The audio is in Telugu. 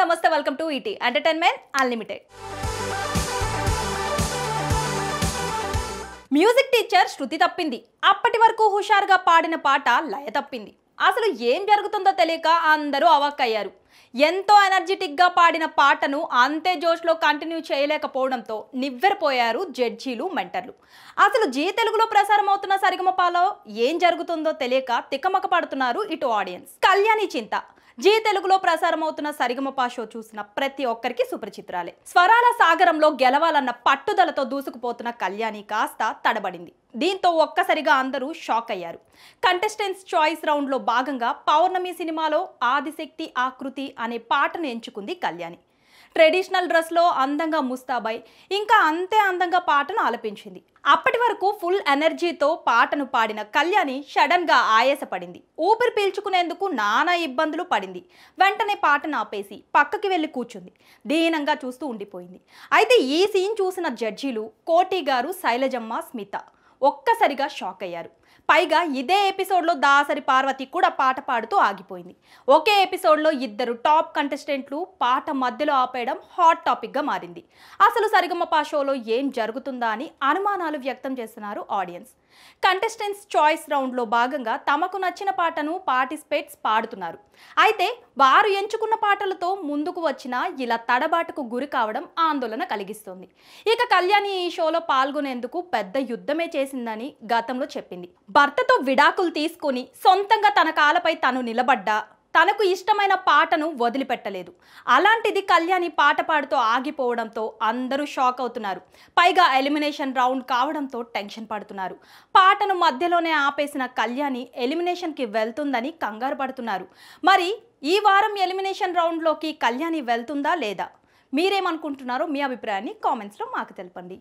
నమస్తే welcome to ET entertainment unlimited music teacher Shruti తప్పింది అప్పటి వరకు హుషారుగా పాడిన పాట లయ తప్పింది అసలు ఏం జరుగుతుందో తెలియక అందరూ అవాక్కయ్యారు ఎంతో ఎనర్జెటిక్గా పాడిన పాటను అంతే జోష్లో కంటిన్యూ చేయలేకపోవడంతో నివ్వెరపోయారు జడ్జీలు మెంటర్లు అసలు జీ తెలుగులో ప్రసారం అవుతున్న సరిగమపాలో ఏం జరుగుతుందో తెలియక తికమక పడుతున్నారు ఇటు ఆడియన్స్ కళ్యాణి చింత జీ తెలుగులో ప్రసారం అవుతున్న సరిగమపా షో చూసిన ప్రతి ఒక్కరికి సుపరిచిత్రాలే స్వరాల సాగరంలో గెలవాలన్న పట్టుదలతో దూసుకుపోతున్న కళ్యాణి కాస్త తడబడింది దీంతో ఒక్కసారిగా అందరూ షాక్ అయ్యారు కంటెస్టెంట్స్ చాయిస్ రౌండ్లో భాగంగా పౌర్ణమి సినిమాలో ఆదిశక్తి ఆకృతి అనే పాటను ఎంచుకుంది కళ్యాణి ట్రెడిషనల్ డ్రెస్లో అందంగా ముస్తాబాయ్ ఇంకా అంతే అందంగా పాటను ఆలపించింది అప్పటి వరకు ఫుల్ ఎనర్జీతో పాటను పాడిన కళ్యాణి సడన్గా ఆయాసపడింది ఊపిరి పీల్చుకునేందుకు నానా ఇబ్బందులు పడింది వెంటనే పాటను ఆపేసి పక్కకి వెళ్ళి కూర్చుంది దీనంగా చూస్తూ ఉండిపోయింది అయితే ఈ సీన్ చూసిన జడ్జీలు కోటి గారు శైలజమ్మ స్మిత ఒక్కసారిగా షాక్ అయ్యారు పైగా ఇదే ఎపిసోడ్లో దాసరి పార్వతి కూడా పాట పాడుతూ ఆగిపోయింది ఒకే ఎపిసోడ్లో ఇద్దరు టాప్ కంటెస్టెంట్లు పాట మధ్యలో ఆపేయడం హాట్ టాపిక్గా మారింది అసలు సరిగమపా షోలో ఏం జరుగుతుందా అని అనుమానాలు వ్యక్తం చేస్తున్నారు ఆడియన్స్ కంటెస్టెంట్స్ చాయిస్ రౌండ్లో భాగంగా తమకు నచ్చిన పాటను పార్టిసిపేట్స్ పాడుతున్నారు అయితే వారు ఎంచుకున్న పాటలతో ముందుకు వచ్చినా ఇలా తడబాటుకు గురి కావడం ఆందోళన కలిగిస్తుంది ఇక కళ్యాణి ఈ షోలో పాల్గొనేందుకు పెద్ద యుద్ధమే చేసి చేసిందని గతంలో చెప్పింది భర్తతో విడాకులు తీసుకుని సొంతంగా తన కాలపై తను నిలబడ్డా తనకు ఇష్టమైన పాటను వదిలిపెట్టలేదు అలాంటిది కళ్యాణి పాట పాడుతూ ఆగిపోవడంతో అందరూ షాక్ అవుతున్నారు పైగా ఎలిమినేషన్ రౌండ్ కావడంతో టెన్షన్ పడుతున్నారు పాటను మధ్యలోనే ఆపేసిన కళ్యాణి ఎలిమినేషన్కి వెళ్తుందని కంగారు పడుతున్నారు మరి ఈ వారం ఎలిమినేషన్ రౌండ్లోకి కళ్యాణి వెళ్తుందా లేదా మీరేమనుకుంటున్నారో మీ అభిప్రాయాన్ని కామెంట్స్లో మాకు తెలపండి